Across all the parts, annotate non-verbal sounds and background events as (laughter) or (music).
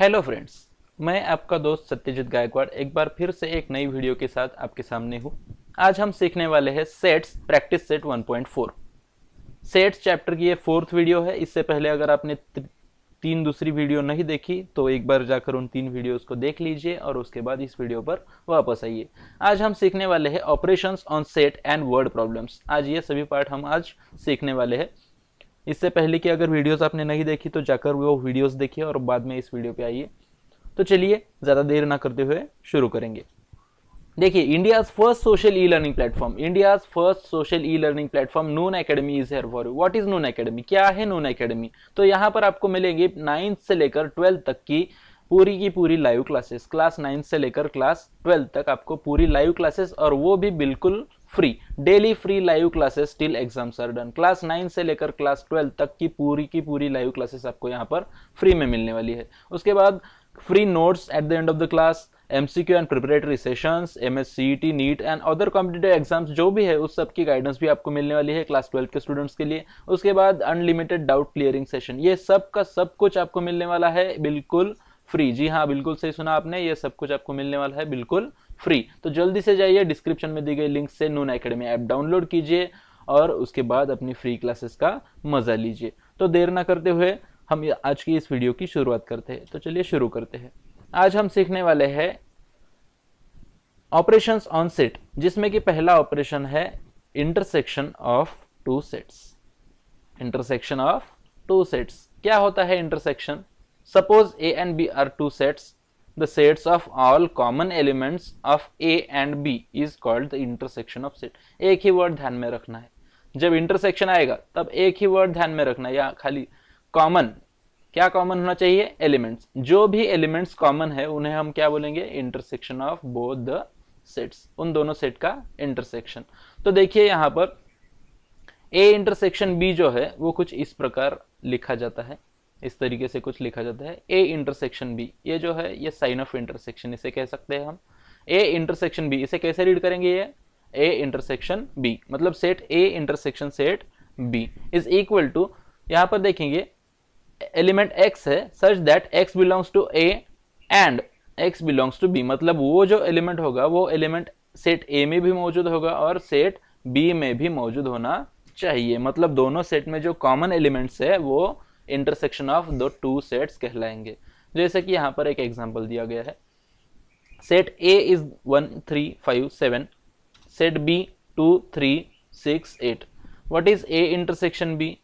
Hello friends मैं आपका दोस्त सत्यजीत गायकवाड़ एक बार फिर से एक नई वीडियो के साथ आपके सामने हूँ आज हम सीखने वाले हैं sets practice set 1.4 sets chapter की ये फोर्थ वीडियो है इससे पहले अगर आपने तीन दूसरी वीडियो नहीं देखी तो एक बार जाकर उन तीन वीडियोस को देख लीजिए और उसके बाद इस वीडियो पर वापस आइए आज हम सीखने वाले हैं operations on set and word problems आज ये सभी पार्ट हम आज सीखने वाले हैं इससे पहले कि अगर वीडियोस आपने नहीं देखी तो जाकर वो वीडियोस देखिए और बाद में इस वीडियो पे आइए तो चलिए ज़्यादा देर ना करते हुए शुरू करेंगे देखिए India's first social e learning platform India's first social e learning platform Noon Academy is here for you what is Noon Academy क्या है नून अकेडमी तो यहाँ पर आपको मिलेंगे नाइन्थ से लेकर ट्वेल्थ तक की पूरी की पूरी लाइव क्लासेस क्लास नाइन्थ से लेकर क्लास ट्वेल्थ तक आपको पूरी लाइव क्लासेस और वो भी बिल्कुल free daily free live classes till exams are done class nine से लेकर क्लास ट्वेल्व तक की पूरी की पूरी लाइव क्लासेस आपको यहाँ पर फ्री में मिलने वाली है उसके बाद free notes at the end of the class M C Q and preparatory sessions M S C T NEET and other competitive exams जो भी है उस सब की गाइडेंस भी आपको मिलने वाली है क्लास ट्वेल्थ के स्टूडेंट्स के लिए उसके बाद अनलिमिटेड डाउट क्लियरिंग सेशन ये सब का सब कुछ आपको मिलने वाला है बिल्कुल फ्री जी हाँ बिल्कुल सही सुना आपने ये सब कुछ आपको मिलने वाला है बिल्कुल फ्री तो जल्दी से जाइए डिस्क्रिप्शन में दी गई लिंक से नून अकेडमी ऐप डाउनलोड कीजिए और उसके बाद अपनी फ्री क्लासेस का मज़ा लीजिए तो देर ना करते हुए हम आज की इस वीडियो की शुरुआत करते हैं तो चलिए शुरू करते हैं आज हम सीखने वाले हैं ऑपरेशंस ऑन सेट जिसमें कि पहला ऑपरेशन है intersection of two sets intersection of two sets क्या होता है intersection suppose A and B are two sets the sets of all common elements of A and B is called the intersection of set. एक ही word ध्यान में रखना है जब intersection आएगा तब एक ही वर्ड ध्यान में रखना है या खाली कॉमन क्या कॉमन होना चाहिए एलिमेंट्स जो भी एलिमेंट्स कॉमन है उन्हें हम क्या बोलेंगे intersection of both the sets उन दोनों सेट का इंटरसेक्शन तो देखिए यहाँ पर ए इंटरसेक्शन बी जो है वो कुछ इस प्रकार लिखा जाता है इस तरीके से कुछ लिखा जाता है ए इंटरसेक्शन बी ये जो है ये साइन ऑफ इंटरसेक्शन इसे कह सकते हैं हम ए इंटरसेक्शन बी इसे कैसे रीड करेंगे ये ए इंटरसेक्शन बी मतलब set A intersection set B is equal to यहाँ पर देखेंगे एलिमेंट एक्स है such that X belongs to A and X belongs to B मतलब वो जो एलिमेंट होगा वो एलिमेंट सेट ए में भी मौजूद होगा और सेट बी में भी मौजूद होना चाहिए मतलब दोनों सेट में जो कॉमन एलिमेंट्स है वो इंटरसेक्शन ऑफ दो टू सेट्स कहलाएंगे जैसे कि यहाँ पर एक एग्जाम्पल दिया गया है set A is one three five seven set B two three six eight what is A intersection B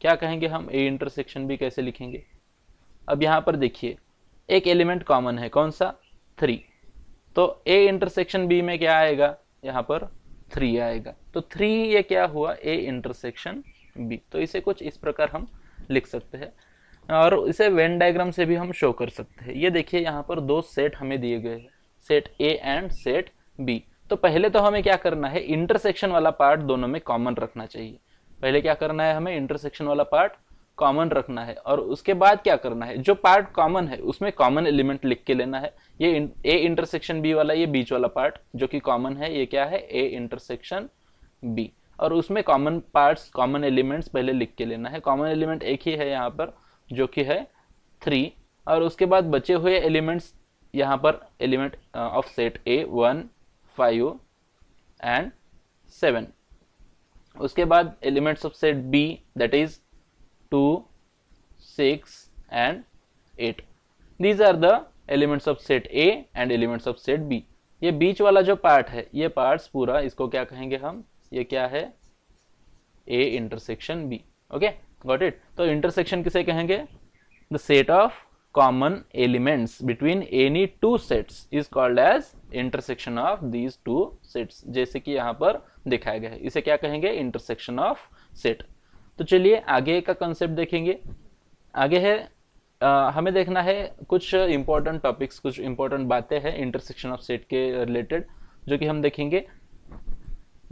क्या कहेंगे हम ए इंटरसेक्शन बी कैसे लिखेंगे अब यहाँ पर देखिए एक एलिमेंट कॉमन है कौन सा थ्री तो ए इंटरसेक्शन बी में क्या आएगा यहाँ पर थ्री आएगा तो थ्री ये क्या हुआ ए इंटरसेक्शन बी तो इसे कुछ इस प्रकार हम लिख सकते हैं और इसे वेन डायग्राम से भी हम शो कर सकते हैं ये देखिए यहाँ पर दो सेट हमें दिए गए हैं set A and set B तो पहले तो हमें क्या करना है इंटरसेक्शन वाला पार्ट दोनों में कॉमन रखना चाहिए पहले क्या करना है हमें इंटरसेक्शन वाला पार्ट कॉमन रखना है और उसके बाद क्या करना है जो पार्ट कॉमन है उसमें कॉमन एलिमेंट लिख के लेना है ये ए इंटरसेक्शन बी वाला ये बीच वाला पार्ट जो कि कॉमन है ये क्या है ए इंटरसेक्शन बी और उसमें कॉमन पार्ट्स कॉमन एलिमेंट्स पहले लिख के लेना है कॉमन एलिमेंट एक ही है यहाँ पर जो कि है थ्री और उसके बाद बचे हुए एलिमेंट्स यहाँ पर element of set A one five and seven उसके बाद elements of set B that is two six and eight these are the elements of set A and elements of set B ये बीच वाला जो part है ये parts पूरा इसको क्या कहेंगे हम ये क्या है A intersection B okay got it तो इंटरसेक्शन किसे कहेंगे the set of common elements between any two sets is called as intersection of these two sets जैसे कि यहाँ पर दिखाया गया है इसे क्या कहेंगे इंटरसेक्शन ऑफ सेट तो चलिए आगे का कंसेप्ट देखेंगे आगे है आ, हमें देखना है कुछ इंपॉर्टेंट टॉपिक्स कुछ इंपॉर्टेंट बातें हैं इंटरसेक्शन ऑफ सेट के रिलेटेड जो कि हम देखेंगे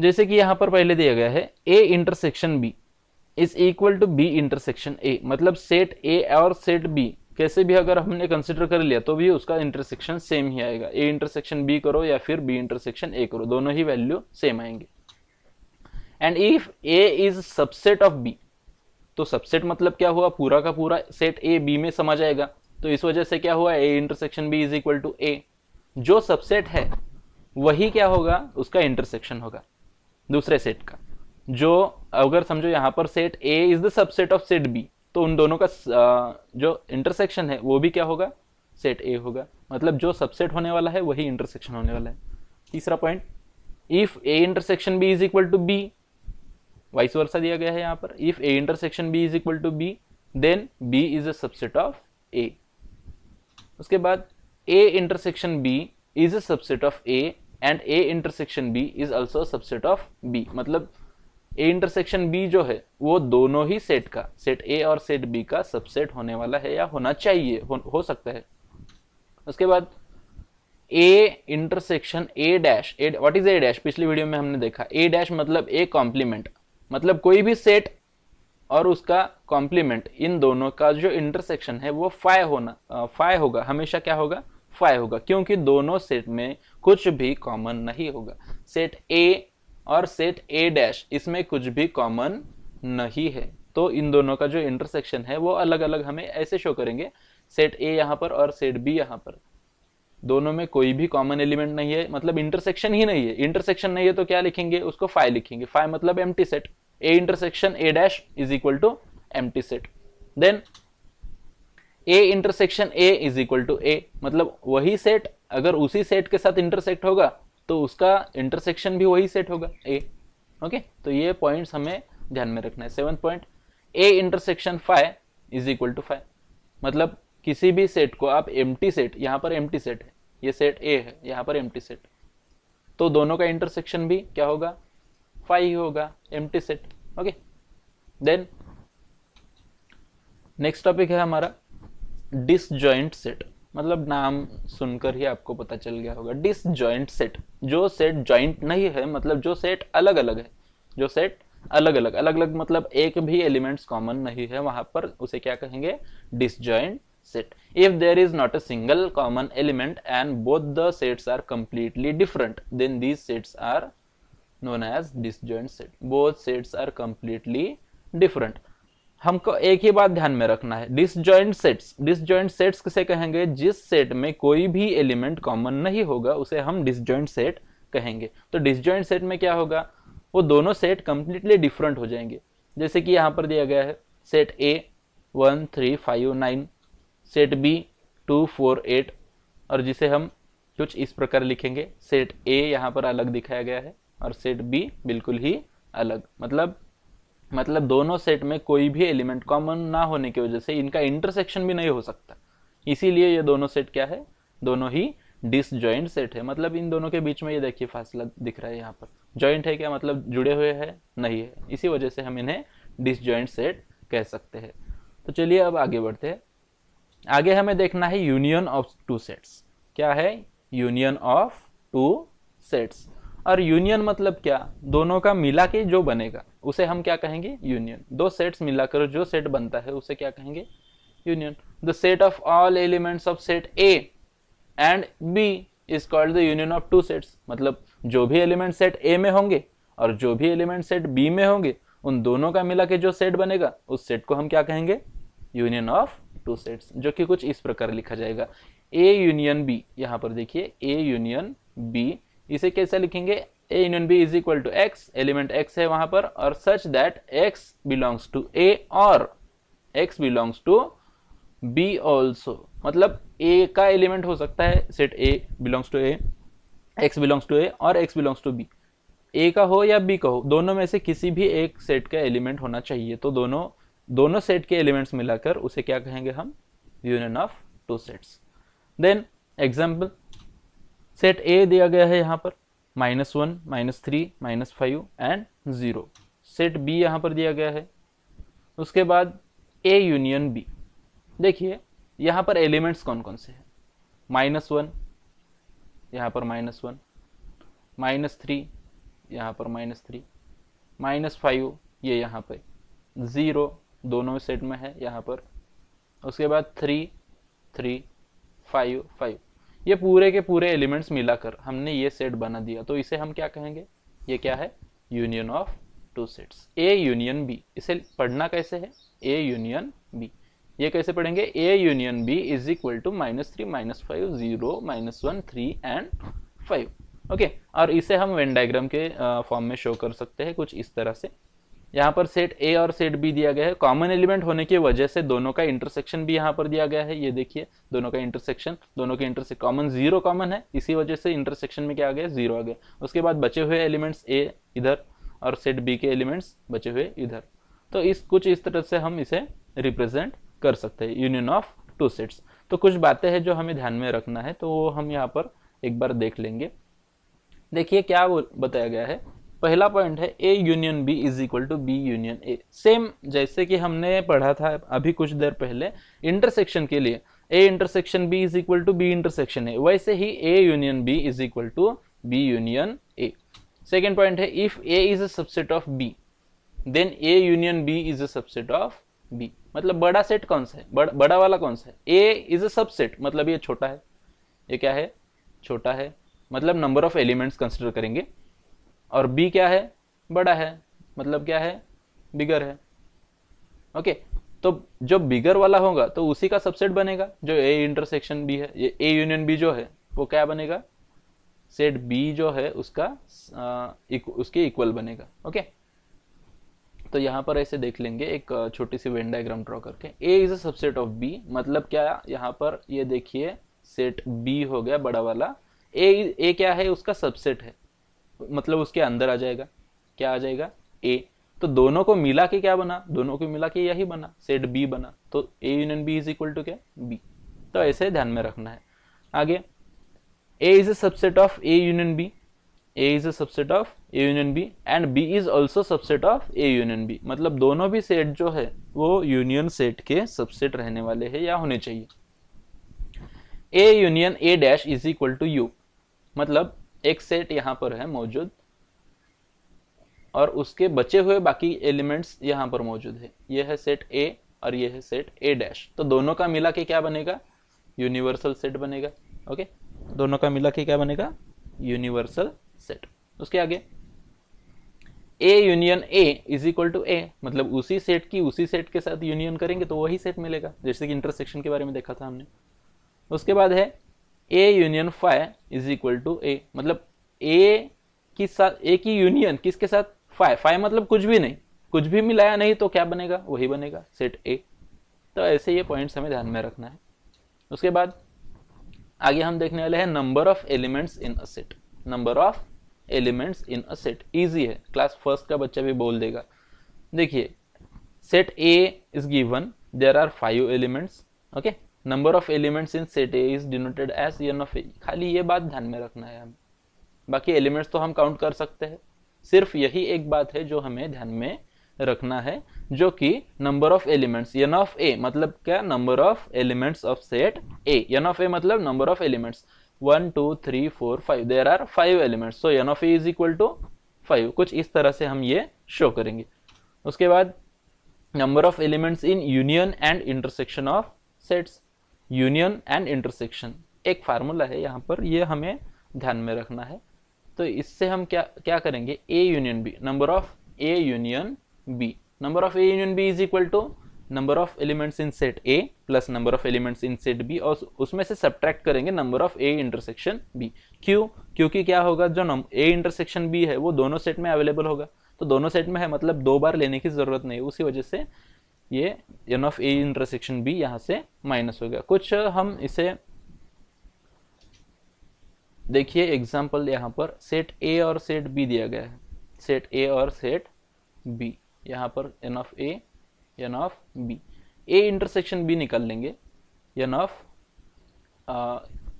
जैसे कि यहाँ पर पहले दिया गया है A intersection B is equal to B intersection A मतलब सेट ए और सेट बी कैसे भी अगर हमने कंसिडर कर लिया तो भी उसका इंटरसेक्शन सेम ही आएगा ए इंटरसेक्शन बी करो या फिर बी इंटरसेक्शन ए करो दोनों ही वैल्यू सेम आएंगे and if A is subset of B तो सबसेट मतलब क्या हुआ पूरा का पूरा सेट ए बी में समा जाएगा तो इस वजह से क्या हुआ A intersection B is equal to A जो सबसेट है वही क्या होगा उसका इंटरसेक्शन होगा दूसरे सेट का जो अगर समझो यहाँ पर set A is the subset of set B तो उन दोनों का जो इंटरसेक्शन है वो भी क्या होगा सेट ए होगा मतलब जो सबसेट होने वाला है वही इंटरसेक्शन होने वाला है तीसरा point if A intersection B is equal to B vice versa दिया गया है यहाँ पर if A intersection B is equal to B then B is a subset of A उसके बाद A intersection B is a subset of A and A intersection B is also subset of B मतलब A intersection B जो है वो दोनों ही set का set ए और set B का सबसेट होने वाला है या होना चाहिए हो, हो सकता है उसके बाद A intersection A dash A what is A dash पिछली वीडियो में हमने देखा ए डैश मतलब ए कॉम्प्लीमेंट मतलब कोई भी सेट और उसका कॉम्प्लीमेंट इन दोनों का जो इंटरसेक्शन है वो फाइव होना फाइव होगा हमेशा क्या होगा फाइव होगा क्योंकि दोनों सेट में कुछ भी कॉमन नहीं होगा सेट ए और सेट ए डैश इसमें कुछ भी कॉमन नहीं है तो इन दोनों का जो इंटरसेक्शन है वो अलग अलग हमें ऐसे शो करेंगे सेट ए यहाँ पर और सेट बी यहाँ पर दोनों में कोई भी कॉमन एलिमेंट नहीं है मतलब इंटरसेक्शन ही नहीं है इंटरसेक्शन नहीं है तो क्या लिखेंगे उसको फाइव लिखेंगे फाइव मतलब M set A intersection A dash is equal to M set then A intersection A is equal to A मतलब वही सेट अगर उसी सेट के साथ इंटरसेक्ट होगा तो उसका इंटरसेक्शन भी वही सेट होगा ए ओके तो ये पॉइंट्स हमें ध्यान में रखना है seven point A intersection five is equal to five मतलब किसी भी सेट को आप एम सेट यहाँ पर एम सेट है ये सेट ए है यहाँ पर एम सेट तो दोनों का इंटरसेक्शन भी क्या होगा फाइव ही होगा M set okay then next topic है हमारा डिस सेट मतलब नाम सुनकर ही आपको पता चल गया होगा डिस सेट जो सेट जॉइंट नहीं है मतलब जो सेट अलग अलग है जो सेट अलग अलग अलग अलग मतलब एक भी एलिमेंट्स कॉमन नहीं है वहां पर उसे क्या कहेंगे disjoint set if there is not a single common element and both the sets are completely different then these sets are known as dis set both sets are completely different हमको एक ही बात ध्यान में रखना है डिसजॉइंट सेट्स डिसजॉइंट सेट्स किसे कहेंगे जिस सेट में कोई भी एलिमेंट कॉमन नहीं होगा उसे हम डिसजॉइंट सेट कहेंगे तो डिसजॉइंट सेट में क्या होगा वो दोनों सेट कम्प्लीटली डिफरेंट हो जाएंगे जैसे कि यहाँ पर दिया गया है set A one three five nine set B two four eight और जिसे हम कुछ इस प्रकार लिखेंगे सेट ए यहाँ पर अलग दिखाया गया है और सेट बी बिल्कुल ही अलग मतलब मतलब दोनों सेट में कोई भी एलिमेंट कॉमन ना होने की वजह से इनका इंटरसेक्शन भी नहीं हो सकता इसीलिए ये दोनों सेट क्या है दोनों ही डिस सेट है मतलब इन दोनों के बीच में ये देखिए फासला दिख रहा है यहाँ पर जॉइंट है क्या मतलब जुड़े हुए है नहीं है इसी वजह से हम इन्हें डिस सेट कह सकते हैं तो चलिए अब आगे बढ़ते हैं आगे हमें देखना है यूनियन ऑफ टू सेट्स क्या है यूनियन ऑफ टू सेट्स और यूनियन मतलब क्या दोनों का मिला के जो बनेगा उसे हम क्या कहेंगे यूनियन दो सेट्स मिलाकर जो सेट बनता है उसे क्या कहेंगे union the set of all elements of set A and B is called the union of two sets मतलब जो भी एलिमेंट सेट ए में होंगे और जो भी एलिमेंट सेट बी में होंगे उन दोनों का मिला के जो सेट बनेगा उस सेट को हम क्या कहेंगे यूनियन ऑफ टू सेट्स जो कि कुछ इस प्रकार लिखा जाएगा ए यूनियन बी यहां पर देखिए ए यूनियन बी इसे कैसे लिखेंगे A union B is equal to X element X है वहां पर और such that X belongs to A और X belongs to B also मतलब ए का एलिमेंट हो सकता है set A belongs to A X belongs to A और X belongs to B A का हो या बी का हो दोनों में से किसी भी एक सेट का एलिमेंट होना चाहिए तो दोनों दोनों सेट के एलिमेंट्स मिलाकर उसे क्या कहेंगे हम union of two sets then example set A दिया गया है यहाँ पर minus one minus three minus five and zero set B यहाँ पर दिया गया है उसके बाद ए यूनियन बी देखिए यहाँ पर एलिमेंट्स कौन कौन से हैं माइनस वन यहाँ पर माइनस वन माइनस थ्री यहाँ पर माइनस थ्री माइनस फाइव ये यहाँ पर ज़ीरो दोनों सेट में है यहाँ पर उसके बाद थ्री थ्री फाइव फाइव ये पूरे के पूरे एलिमेंट्स मिलाकर हमने ये सेट बना दिया तो इसे हम क्या कहेंगे ये क्या है union of two sets A union B इसे पढ़ना कैसे है ए यूनियन बी ये कैसे पढ़ेंगे A union B is equal to minus three minus five zero minus one three and five okay और इसे हम वेन डायग्राम के फॉर्म में शो कर सकते हैं कुछ इस तरह से यहाँ पर सेट ए और सेट बी दिया गया है कॉमन एलिमेंट होने की वजह से दोनों का इंटरसेक्शन भी यहाँ पर दिया गया है ये देखिए दोनों का इंटरसेक्शन दोनों के इंटरसे कॉमन जीरो कॉमन है इसी वजह से इंटरसेक्शन में क्या आ गया जीरो आ गया उसके बाद बचे हुए एलिमेंट्स ए इधर और सेट बी के एलिमेंट्स बचे हुए इधर तो इस कुछ इस तरह से हम इसे रिप्रेजेंट कर सकते हैं यूनियन ऑफ टू सेट्स तो कुछ बातें हैं जो हमें ध्यान में रखना है तो वो हम यहाँ पर एक बार देख लेंगे देखिए क्या बताया गया है पहला पॉइंट है A union B is equal to B union A same जैसे कि हमने पढ़ा था अभी कुछ देर पहले इंटरसेक्शन के लिए A intersection B is equal to B intersection A वैसे ही A union B is equal to B union A second point है if A is a subset of B then A union B is a subset of B मतलब बड़ा set कौन सा है बड़, बड़ा वाला कौन सा है ए इज अ सबसेट मतलब ये छोटा है ये क्या है छोटा है मतलब नंबर ऑफ एलिमेंट्स कंसिडर करेंगे और बी क्या है बड़ा है मतलब क्या है बिगर है ओके तो जो बिगर वाला होगा तो उसी का सबसेट बनेगा जो ए इंटरसेक्शन बी है ये ए यूनियन बी जो है वो क्या बनेगा सेट बी जो है उसका आ, इक, उसके इक्वल बनेगा ओके तो यहाँ पर ऐसे देख लेंगे एक छोटी सी वेन डायग्राम ड्रॉ करके A is a subset of B मतलब क्या यहाँ पर ये यह देखिए सेट बी हो गया बड़ा वाला ए ए क्या है उसका सबसेट है मतलब उसके अंदर आ जाएगा क्या आ जाएगा ए तो दोनों को मिला के क्या बना दोनों को मिला के यही बना सेट बी बना तो A union B is equal to क्या बी तो ऐसे ध्यान में रखना है आगे A is A subset of A union B A is a subset of A union B and B is also subset of A union B मतलब दोनों भी सेट जो है वो यूनियन सेट के सबसेट रहने वाले हैं या होने चाहिए A union A dash is equal to U मतलब एक सेट यहां पर है मौजूद और उसके बचे हुए बाकी एलिमेंट्स यहां पर मौजूद है यह है सेट ए और यह है सेट ए डैश तो दोनों का मिला के क्या बनेगा यूनिवर्सल सेट बनेगा ओके दोनों का मिला के क्या बनेगा यूनिवर्सल सेट उसके आगे A union A is equal to A मतलब उसी सेट की उसी सेट के साथ यूनियन करेंगे तो वही सेट मिलेगा जैसे कि इंटरसेक्शन के बारे में देखा था हमने उसके बाद है A union five is equal to A मतलब ए की साथ ए की यूनियन किसके साथ फाइव फाइव मतलब कुछ भी नहीं कुछ भी मिलाया नहीं तो क्या बनेगा वही बनेगा सेट ए तो ऐसे ये पॉइंट्स हमें ध्यान में रखना है उसके बाद आगे हम देखने वाले हैं number of elements in a set number of elements in a set easy है क्लास फर्स्ट का बच्चा भी बोल देगा देखिए set A is given there are five elements okay number of elements in set A is denoted as N of A खाली ये बात ध्यान में रखना है हमें बाकी एलिमेंट्स तो हम काउंट कर सकते हैं सिर्फ यही एक बात है जो हमें ध्यान में रखना है जो कि number of elements N of A मतलब क्या number of elements of set A N of A मतलब number of elements one two three four five there are five elements so N of A is equal to five कुछ इस तरह से हम ये show करेंगे उसके बाद number of elements in union and intersection of sets union and intersection एक फार्मूला है यहाँ पर ये हमें ध्यान में रखना है तो इससे हम क्या क्या करेंगे A union B number of A union B number of A union B is equal to number of elements in set A plus number of elements in set B और उसमें से सब्ट्रैक्ट करेंगे number of A intersection B क्यों क्योंकि क्या होगा जो ए intersection B है वो दोनों सेट में अवेलेबल होगा तो दोनों सेट में है मतलब दो बार लेने की ज़रूरत नहीं उसी वजह से ये N of A intersection B यहाँ से माइनस हो गया कुछ हम इसे देखिए एग्जाम्पल यहाँ पर सेट ए और सेट बी दिया गया है सेट ए और सेट बी यहाँ पर n of A N of B A intersection B निकाल लेंगे n of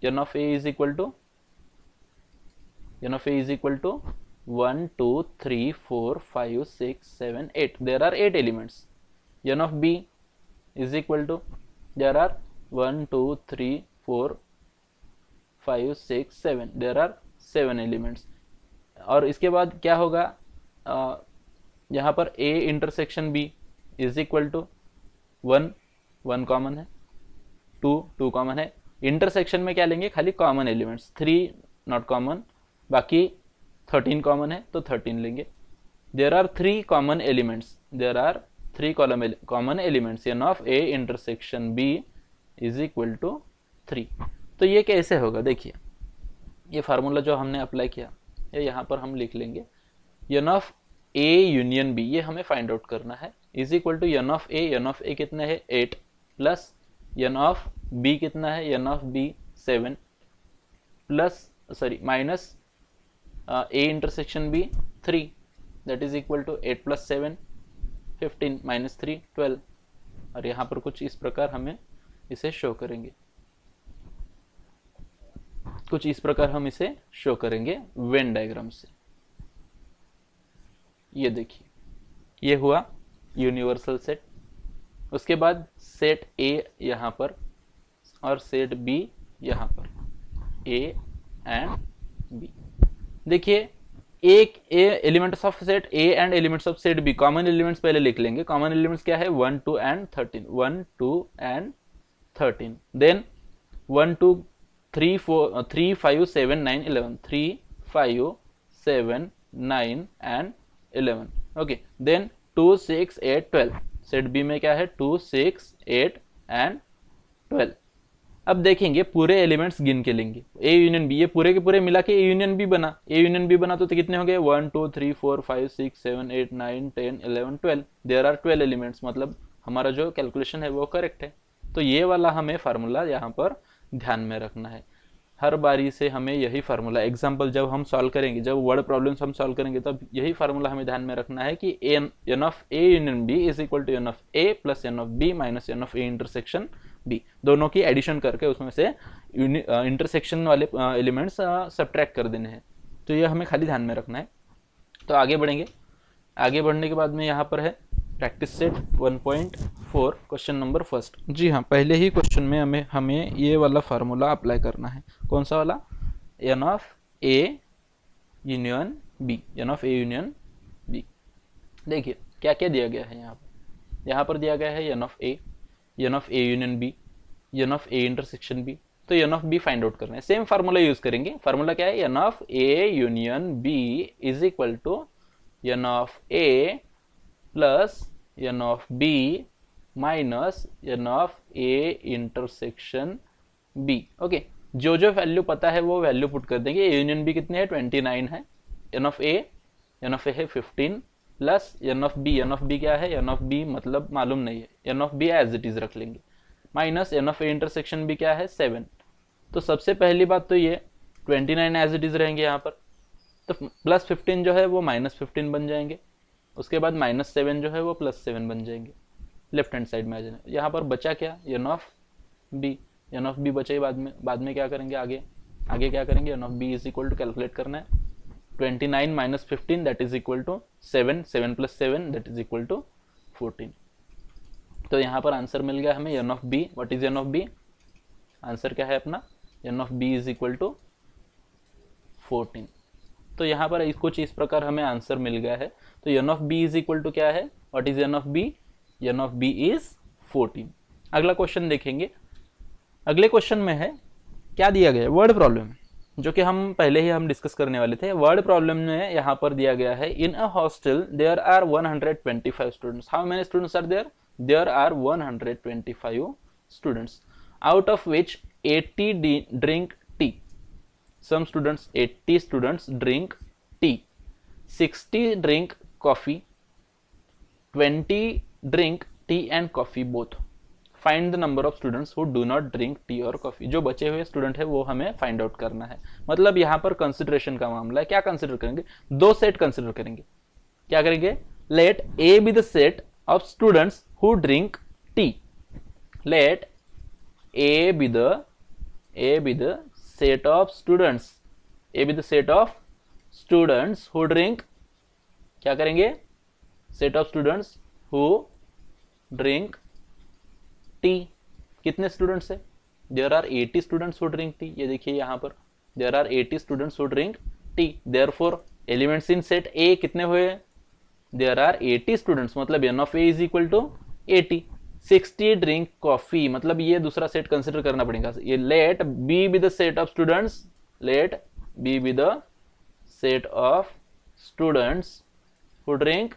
n of A is equal to n of A is equal to one two three four five six seven eight there are eight elements n of b is equal to there are 1 2 3 4 5 6 7 there are 7 elements और इसके बाद क्या होगा यहाँ पर a intersection b is equal to one one common है two two common है intersection में क्या लेंगे खाली common elements three not common बाकी थर्टीन कॉमन है तो थर्टीन लेंगे there are three common elements there are three column ele common elements n of a intersection b is equal to three तो ये कैसे होगा देखिए ये फार्मूला जो हमने अप्लाई किया ये यहाँ पर हम लिख लेंगे n of A union B ये हमें फाइंड आउट करना है is equal to n of A n of A कितना है eight plus n of B कितना है n of B seven plus sorry minus A intersection B three that is equal to eight plus seven fifteen minus three twelve और यहाँ पर कुछ इस प्रकार हमें इसे शो करेंगे कुछ इस प्रकार हम इसे शो करेंगे वेन डायग्राम से ये देखिए ये हुआ यूनिवर्सल सेट उसके बाद सेट ए यहाँ पर और सेट बी यहाँ पर ए एंड बी देखिए एक A elements of set A and elements of set B common elements पहले लिख लेंगे कॉमन एलिमेंट्स क्या है one two and thirteen one two and thirteen then one two three four three five seven nine eleven three five seven nine and eleven okay then two six eight twelve set B में क्या है two six eight and twelve अब देखेंगे पूरे elements गिन के लेंगे ए union B ये पूरे के पूरे मिला के ए यूनियन बी बना ए यूनियन बी बना तो, तो कितने हो गए one two three four five six seven eight nine ten eleven twelve there are twelve elements मतलब हमारा जो कैलकुलेशन है वो करेक्ट है तो ये वाला हमें फार्मूला यहाँ पर ध्यान में रखना है हर बारी से हमें यही फार्मूला एग्जाम्पल जब हम सॉल्व करेंगे जब वर्ड प्रॉब्लम्स हम सॉल्व करेंगे तब यही फार्मूला हमें ध्यान में रखना है कि n n of A union B is equal to n of A plus n of B minus n of A intersection B दोनों की एडिशन करके उसमें से इंटरसेक्शन वाले एलिमेंट्स सब्ट्रैक्ट कर देने हैं तो ये हमें खाली ध्यान में रखना है तो आगे बढ़ेंगे आगे बढ़ने के बाद में यहाँ पर है practice set 1.4 question number first जी हाँ पहले ही क्वेश्चन में हमें हमें ये वाला फार्मूला अप्लाई करना है कौन सा वाला n of A union B n of A union B देखिए क्या क्या दिया गया है यहाँ पर यहाँ पर दिया गया है n of A N of A union B n of A intersection B तो n of B find out करना है सेम फार्मूला यूज करेंगे फार्मूला क्या है n of A union B is equal to n of A plus n of B minus n of A intersection B okay जो जो value पता है वो वैल्यू पुट कर देंगे ए यूनियन बी कितने है ट्वेंटी नाइन है n of A N of A है fifteen plus n of B n of B क्या है एन ऑफ बी मतलब मालूम नहीं है n of B as it is रख लेंगे minus n of A intersection भी क्या है सेवन तो सबसे पहली बात तो ये twenty nine as it is रहेंगे यहाँ पर तो प्लस फिफ्टीन जो है वो माइनस फिफ्टीन बन जाएंगे उसके बाद माइनस सेवन जो है वो प्लस सेवन बन जाएंगे लेफ्ट हैंड साइड में आ यहाँ पर बचा क्या n of B n of B बचा ही बाद में बाद में क्या करेंगे आगे आगे क्या करेंगे n of B is equal to calculate करना है 29 minus 15 that is equal to 7 7 plus 7 that is equal to 14 तो यहाँ पर आंसर मिल गया हमें n of B what is n of B answer क्या है अपना n of B is equal to fourteen तो यहाँ पर कुछ इस प्रकार हमें आंसर मिल गया है तो n of B is equal to क्या है what is n of B n of B is fourteen अगला क्वेश्चन देखेंगे अगले क्वेश्चन में है क्या दिया गया वर्ड प्रॉब्लम जो कि हम पहले ही हम डिस्कस करने वाले थे वर्ड प्रॉब्लम में यहाँ पर दिया गया है in a hostel there are 125 students how many students are there there are 125 students out of which 80 drink tea some students 80 students drink tea 60 drink coffee 20 drink tea and coffee both find the number of students who do not drink tea और coffee जो बचे हुए student है वो हमें find out करना है मतलब यहाँ पर कंसिडरेशन का मामला है क्या कंसिडर करेंगे दो सेट कंसिडर करेंगे क्या करेंगे let A B the set of students who drink tea let A B the A B the set of students A B the set of students who drink क्या करेंगे set of students who drink tea कितने students है there are eighty students would drink tea ये देखिए यहाँ पर there are eighty students would drink tea there four elements in set A कितने हुए हैं देर आर एटी स्टूडेंट्स मतलब n of A is equal to eighty sixty drink coffee मतलब ये दूसरा सेट कंसिडर करना पड़ेगा ये let B B the set of students let B B the set of students who drink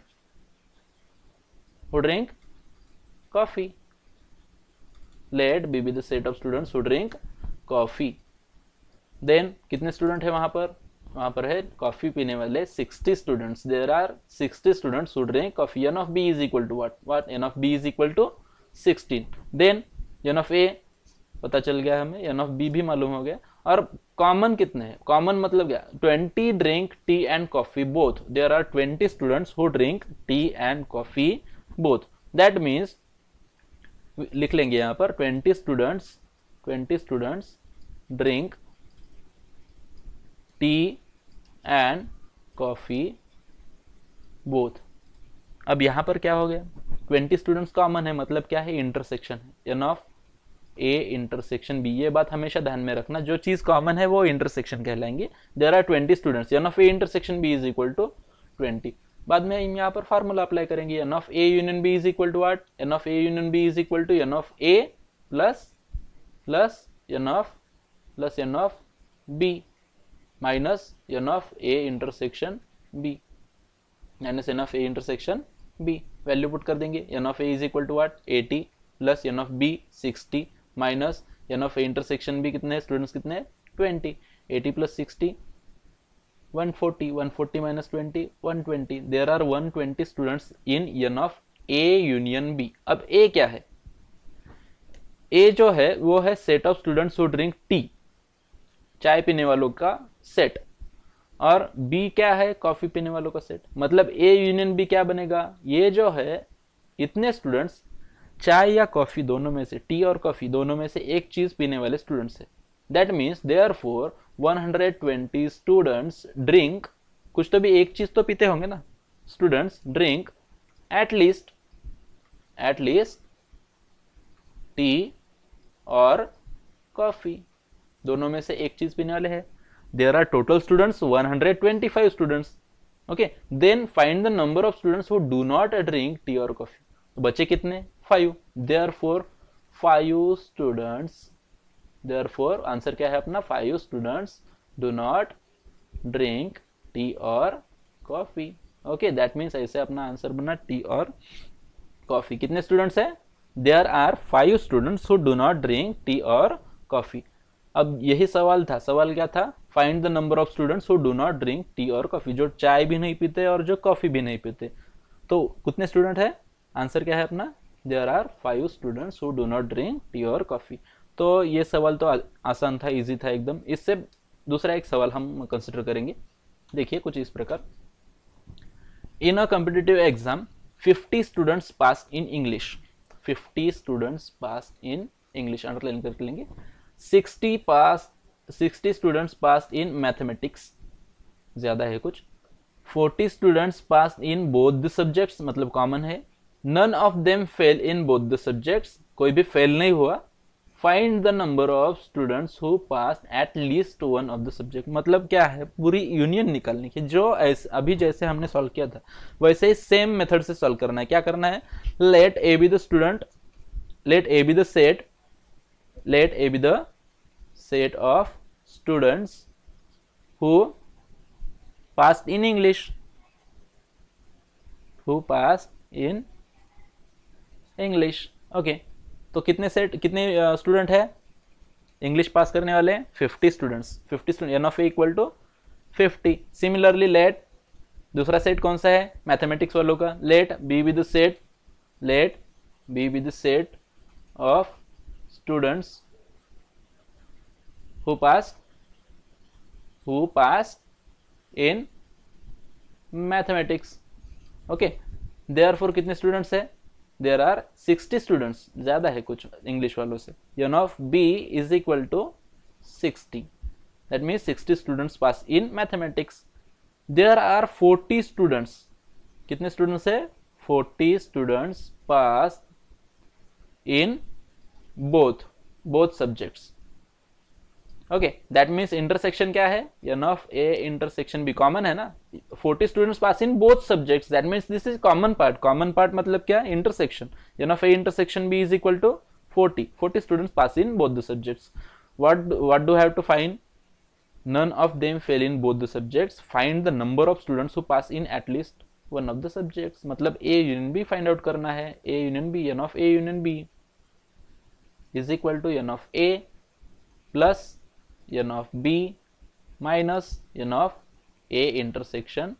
who drink coffee let B B the set of student who drink coffee then कितने student है वहां पर वहां पर है coffee पीने वाले 60 students there are 60 students who drink coffee n of B is equal to what what n of B is equal to 16 then n of A पता चल गया हमें एन ऑफ बी भी मालूम हो गया और कॉमन कितने हैं कॉमन मतलब क्या twenty drink tea and coffee both there are twenty students who drink tea and coffee both that means लिख लेंगे यहाँ पर twenty students twenty students drink tea and coffee both अब यहाँ पर क्या हो गया ट्वेंटी स्टूडेंट्स कॉमन है मतलब क्या है intersection n of A intersection B ये बात हमेशा ध्यान में रखना जो चीज़ कॉमन है वो इंटरसेक्शन कहलाएंगे there are twenty students n of A intersection B is equal to twenty बाद में हम यहाँ पर फार्मूला अप्लाई करेंगे n of A union B is equal to what n of A union B is equal to n of A plus plus n of plus n of B minus n of A intersection B minus n of A intersection B value put कर देंगे N of A is equal to what eighty plus n of B sixty minus n of A intersection B कितने students कितने twenty eighty plus sixty 140 140 minus 20 120 there are 120 students in n of a union b अब a क्या है a जो है वो है set of students who drink tea चाय पीने वालों का set और b क्या है कॉफी पीने वालों का set मतलब a union b क्या बनेगा ये जो है इतने students चाय या कॉफी दोनों में से टी और कॉफी दोनों में से एक चीज पीने वाले स्टूडेंट्स हैं that means hundred twenty students drink कुछ तो भी एक चीज तो पीते होंगे ना students drink at least at least tea और कॉफी दोनों में से एक चीज पीने वाले है there are total students one hundred twenty five students okay then find the number of students who do not drink tea और कॉफी बच्चे कितने five there four five students there answer क्या है अपना five students do not drink tea और coffee okay that means ऐसे अपना answer बना टी और कॉफ़ी कितने स्टूडेंट्स है there are five students who do not drink tea और कॉफ़ी अब यही सवाल था सवाल क्या था find the number of students who do not drink tea और कॉफ़ी जो चाय भी नहीं पीते और जो कॉफ़ी भी नहीं पीते तो कितने स्टूडेंट है आंसर क्या है अपना there are five students who do not drink tea और कॉफ़ी तो ये सवाल तो आसान था इजी था एकदम इससे दूसरा एक सवाल हम कंसिडर करेंगे देखिए कुछ इस प्रकार in a competitive exam 50 students pass in English 50 students pass in English underline करके लेंगे 60 पास 60 स्टूडेंट्स पास इन मैथमेटिक्स ज़्यादा है कुछ 40 students pass in both the subjects मतलब कॉमन है none of them fail in both the subjects कोई भी fail नहीं हुआ find the number of students who pass at least one of the subject मतलब क्या है पूरी यूनियन निकालने की जो ऐसे अभी जैसे हमने सॉल्व किया था वैसे ही सेम मेथड से सॉल्व करना है क्या करना है let A B the student let A B the set let A B the set of students who pass in English who pass in English okay तो कितने सेट कितने स्टूडेंट है इंग्लिश पास करने वाले fifty students fifty student n of A equal to fifty similarly let दूसरा set कौन सा है मैथमेटिक्स वालों का let B with set let B with set of students who pass who pass in mathematics okay therefore four कितने students है there are sixty students ज़्यादा है कुछ इंग्लिश वालों से n of B is equal to sixty that mean sixty students pass in mathematics there are forty students कितने students है forty students pass in both both subjects okay that means intersection क्या है n of A intersection B common है ना forty students pass in both subjects that means this is common part common part मतलब क्या intersection n of A intersection B is equal to forty forty students pass in both the subjects what what do have to find none of them fail in both the subjects find the number of students who pass in at least one of the subjects मतलब A union B find out करना है A union B n of A union B is equal to n of A plus n of b minus n of a intersection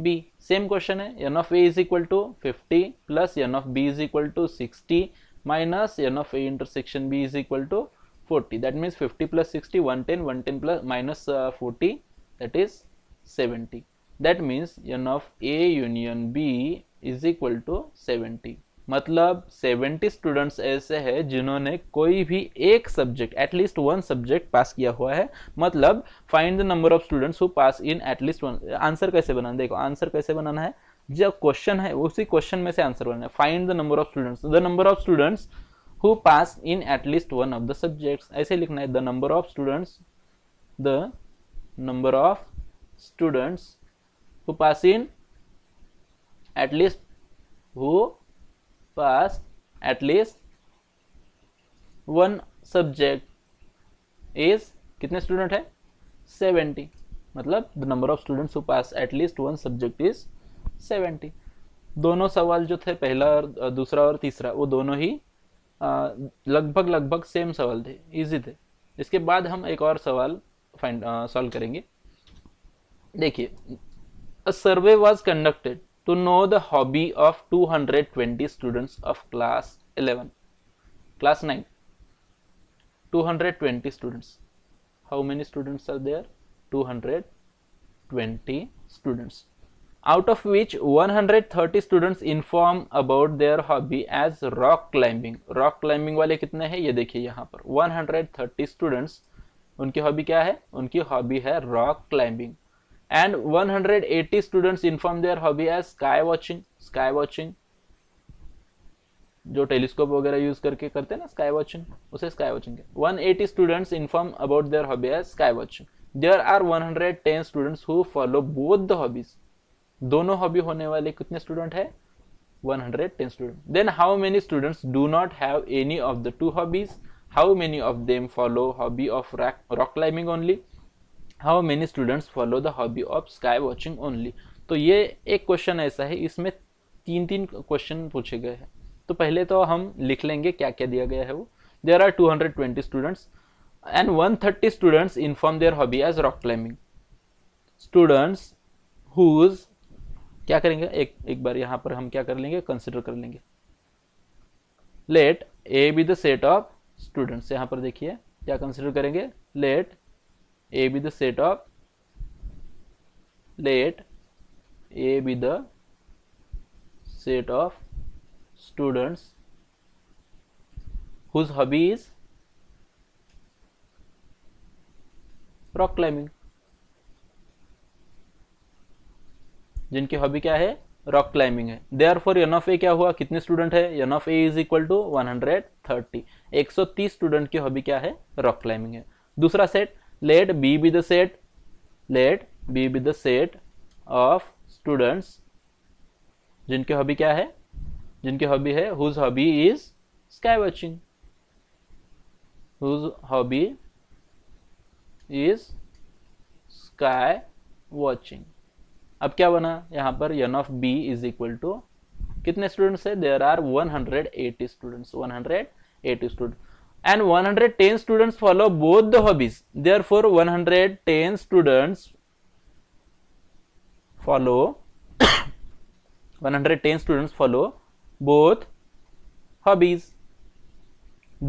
b. Same question eh? n of a is equal to 50 plus n of b is equal to 60 minus n of a intersection b is equal to 40 that means 50 plus 60 110 110 plus minus uh, 40 that is 70 that means n of a union b is equal to 70 मतलब 70 students ऐसे हैं जिन्होंने कोई भी एक subject at least one subject pass किया हुआ है मतलब find the number of students who pass in at least one answer कैसे बनाना देखो आंसर कैसे बनाना है जो क्वेश्चन है उसी क्वेश्चन में से आंसर बनाना है find the number of students the number of students who pass in at least one of the subjects ऐसे लिखना है the number of students the number of students who pass in at least who मतलब pass at least one subject is कितने student है seventy मतलब the number of students who pass at least one subject is seventy दोनों सवाल जो थे पहला और दूसरा और तीसरा वो दोनों ही लगभग लगभग सेम सवाल थे इजी थे इसके बाद हम एक और सवाल फाइंड सॉल्व करेंगे देखिए survey was conducted to know the hobby of 220 students of class 11 class 9 220 students how many students are there 220 students out of which 130 students inform about their hobby as rock climbing rock climbing वाले कितने हैं ये देखिए यहाँ पर 130 students उनकी hobby क्या है उनकी हॉबी है rock climbing and 180 students inform their hobby as sky watching sky watching जो टेलीस्कोप वगैरह यूज करके करते हैं ना स्काई वॉचिंग उसे sky watching 180 students inform about their hobby as sky watching there are 110 students who follow both the hobbies दोनों hobby होने वाले कितने स्टूडेंट है 110 student then how many students do not have any of the two hobbies how many of them follow hobby of rock climbing only how many students follow the hobby of sky watching only तो ये एक question ऐसा है इसमें तीन तीन question पूछे गए हैं तो पहले तो हम लिख लेंगे क्या क्या दिया गया है वो there are two hundred twenty students and one thirty students inform their hobby as rock climbing students whose क्या करेंगे एक एक बार यहाँ पर हम क्या कर लेंगे कंसिडर कर लेंगे let A B the set of students यहाँ पर देखिए क्या कंसिडर करेंगे let A be the set of let A be the set of students whose hobby is rock climbing जिनकी हॉबी क्या है रॉक क्लाइंबिंग है they are for n of A क्या हुआ कितने स्टूडेंट है n of A is equal to one hundred thirty एक सौ तीस स्टूडेंट की हॉबी क्या है रॉक क्लाइंबिंग है दूसरा set let B be the set let B B the set of students जिनके हॉबी क्या है जिनके हॉबी है whose hobby is sky watching whose hobby is sky watching अब क्या बना यहां पर n of B is equal to कितने स्टूडेंट्स है there are one hundred eighty students one hundred eighty student and 110 students follow both the hobbies therefore 110 students follow 110 students follow both hobbies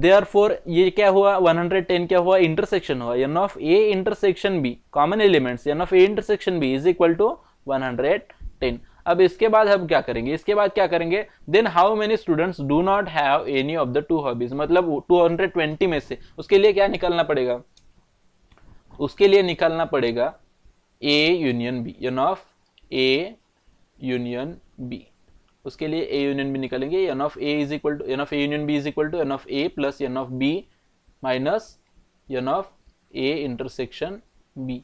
therefore ye kya hua 110 kya hua intersection hua n of a intersection b common elements n of a intersection b is equal to 110 अब इसके बाद हम क्या करेंगे इसके बाद क्या करेंगे then how many students do not have any of the two hobbies मतलब 220 में से उसके लिए क्या निकलना पड़ेगा उसके लिए निकलना पड़ेगा A union B n of A union B उसके लिए ए यूनियन बी निकलेंगे n of A is equal to n of A union B is equal to n of A plus n of B minus n of A intersection B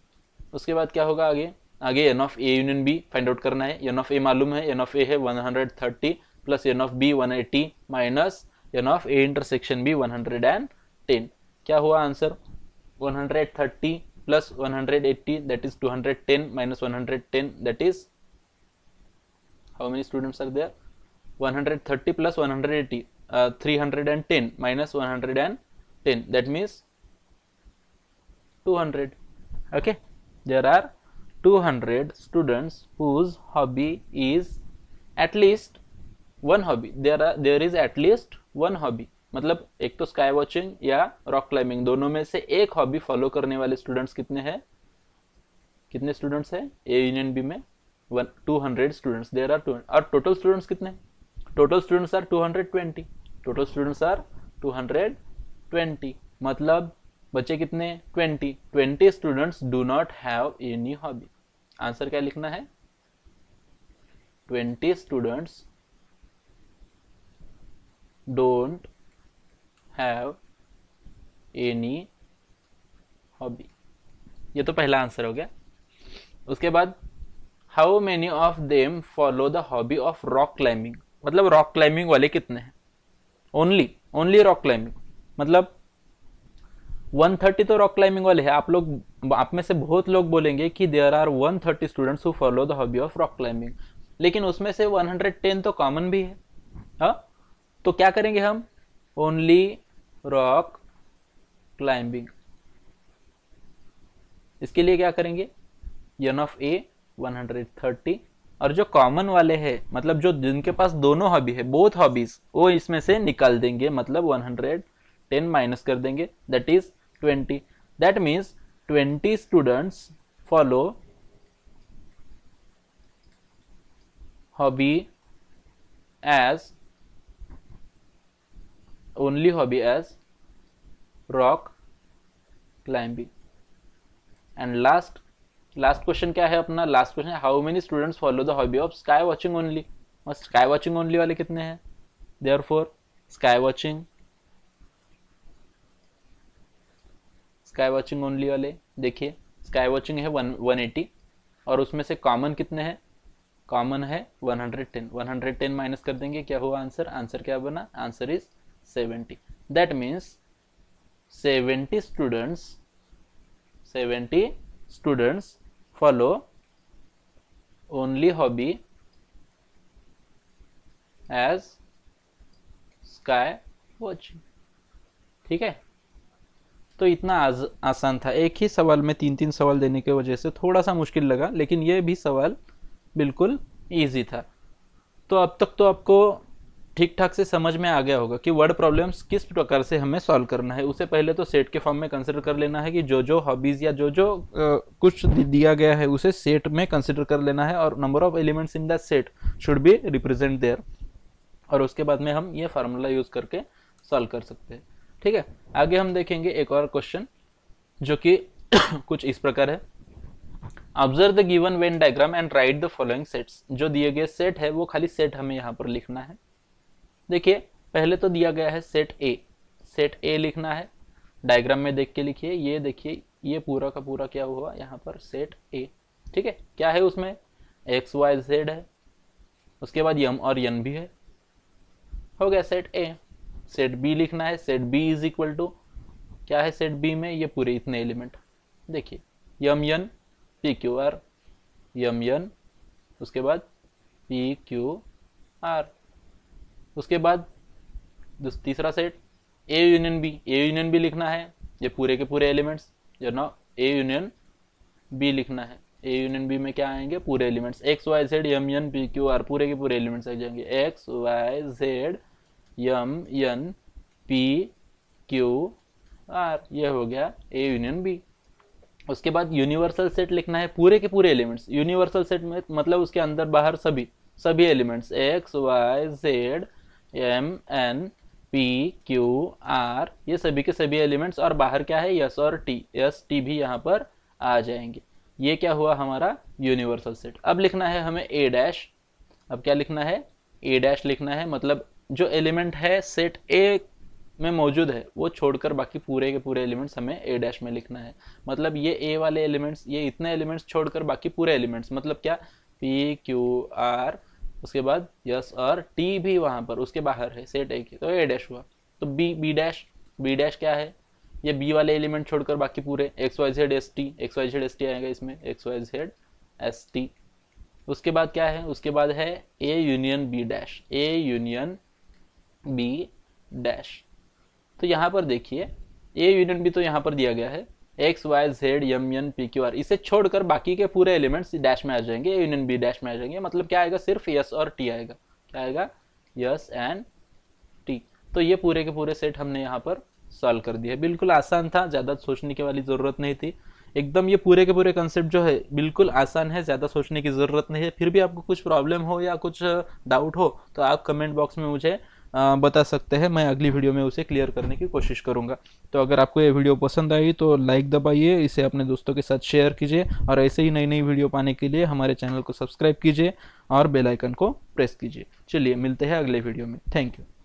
उसके बाद क्या होगा आगे आगे n of A union B find out करना है n of ए मालूम है एन ऑफ ए है 130 plus n of B 180 minus n of A intersection B 110 क्या हुआ answer 130 plus 180 that is 210 minus 110 that is how many students hundred and 130 plus 180 hundred and ten that means two hundred okay there are 200 students whose hobby is at least one hobby there are there is at least one hobby मतलब एक तो sky watching या rock climbing दोनों में से एक hobby follow करने वाले स्टूडेंट्स कितने हैं कितने स्टूडेंट्स हैं ए यूनियन बी में one two hundred students there are two और टोटल स्टूडेंट्स कितने total students are two hundred twenty total students are two hundred twenty मतलब बच्चे कितने twenty twenty students do not have any hobby answer क्या लिखना है twenty students don't have any hobby ये तो पहला आंसर हो गया उसके बाद how many of them follow the hobby of rock climbing मतलब रॉक क्लाइंबिंग वाले कितने हैं ओनली ओनली रॉक क्लाइंबिंग मतलब 130 तो रॉक क्लाइंबिंग वाले है आप लोग आप में से बहुत लोग बोलेंगे कि there are 130 students who follow the hobby of rock climbing लेकिन उसमें से 110 तो कॉमन भी है हा तो क्या करेंगे हम ओनली रॉक क्लाइंबिंग इसके लिए क्या करेंगे यन ऑफ ए 130 और जो कॉमन वाले हैं मतलब जो जिनके पास दोनों हॉबी है बोथ हॉबीज वो इसमें से निकाल देंगे मतलब 110 माइनस कर देंगे that is 20 that means 20 students follow hobby as only hobby as rock climbing and last last question क्या है अपना लास्ट क्वेश्चन है how many students follow the hobby of sky watching only और स्काई वॉचिंग ओनली वाले कितने हैं there four sky watching sky watching only वाले देखिए स्काई वॉचिंग है वन वन एटी और उसमें से कॉमन कितने हैं कॉमन है 110 110 माइनस कर देंगे क्या हुआ आंसर आंसर क्या बना answer is 70 that means 70 students 70 students follow only hobby as sky watching ठीक है तो इतना आज आसान था एक ही सवाल में तीन तीन सवाल देने की वजह से थोड़ा सा मुश्किल लगा लेकिन ये भी सवाल बिल्कुल ईजी था तो अब तक तो आपको ठीक ठाक से समझ में आ गया होगा कि वर्ड प्रॉब्लम्स किस प्रकार से हमें सॉल्व करना है उसे पहले तो सेट के फॉर्म में कंसिडर कर लेना है कि जो जो हॉबीज़ या जो जो आ, कुछ दिया गया है उसे सेट में कंसिडर कर लेना है और number of elements in that set should be represent there और उसके बाद में हम ये फार्मूला यूज़ करके सॉल्व कर सकते हैं ठीक है आगे हम देखेंगे एक और क्वेश्चन जो कि (coughs) कुछ इस प्रकार है observe the given Venn diagram and write the following sets जो दिए गए सेट है वो खाली सेट हमें यहाँ पर लिखना है देखिए पहले तो दिया गया है सेट ए सेट ए लिखना है डायग्राम में देख के लिखिए ये देखिए ये पूरा का पूरा क्या हुआ यहाँ पर सेट ए ठीक है क्या है उसमें एक्स वाई जेड है उसके बाद यम और यन भी है हो गया सेट ए सेट बी लिखना है set B is equal to क्या है सेट बी में ये पूरे इतने एलिमेंट देखिए m n p q r m n उसके बाद पी क्यू आर उसके बाद तीसरा set A union B A union B लिखना है ये पूरे के पूरे एलिमेंट्स जो ना ए यूनियन बी लिखना है ए यूनियन बी में क्या आएंगे पूरे elements x y z m n p q r पूरे के पूरे एलिमेंट्स आ जाएंगे x y z m n p q r यह हो गया ए यूनियन बी उसके बाद यूनिवर्सल सेट लिखना है पूरे के पूरे एलिमेंट्स यूनिवर्सल सेट में मतलब उसके अंदर बाहर सभी सभी elements x y z m n p q r ये सभी के सभी एलिमेंट्स और बाहर क्या है यस और टी यस टी भी यहाँ पर आ जाएंगे ये क्या हुआ हमारा यूनिवर्सल सेट अब लिखना है हमें ए डैश अब क्या लिखना है ए डैश लिखना है मतलब जो एलिमेंट है सेट ए में मौजूद है वो छोड़कर बाकी पूरे के पूरे एलिमेंट्स हमें ए डैश में लिखना है मतलब ये ए वाले एलिमेंट्स ये इतने एलिमेंट्स छोड़कर बाकी पूरे एलिमेंट्स मतलब क्या पी क्यू आर उसके बाद यस और टी भी वहाँ पर उसके बाहर है सेट ए की तो ए डैश हुआ तो B B dash B dash क्या है ये बी वाले एलिमेंट छोड़कर बाकी पूरे x y z s t x y z s t आएगा इसमें x y z s t उसके बाद क्या है उसके बाद है A union B dash A union B dash तो यहाँ पर देखिए ए यूनियन बी तो यहाँ पर दिया गया है x y z m n p q r इसे छोड़कर बाकी के पूरे एलिमेंट्स डैश में आ जाएंगे ए यूनियन बी डैश में आ जाएंगे मतलब क्या आएगा सिर्फ यस और टी आएगा क्या आएगा यस एंड टी तो ये पूरे के पूरे सेट हमने यहाँ पर सॉल्व कर दिया बिल्कुल आसान था ज़्यादा सोचने की वाली ज़रूरत नहीं थी एकदम ये पूरे के पूरे कंसेप्ट जो है बिल्कुल आसान है ज़्यादा सोचने की ज़रूरत नहीं है फिर भी आपको कुछ प्रॉब्लम हो या कुछ डाउट हो तो आप कमेंट बॉक्स में मुझे बता सकते हैं मैं अगली वीडियो में उसे क्लियर करने की कोशिश करूँगा तो अगर आपको ये वीडियो पसंद आई तो लाइक दबाइए इसे अपने दोस्तों के साथ शेयर कीजिए और ऐसे ही नई नई वीडियो पाने के लिए हमारे चैनल को सब्सक्राइब कीजिए और बेलाइकन को प्रेस कीजिए चलिए मिलते हैं अगले वीडियो में थैंक यू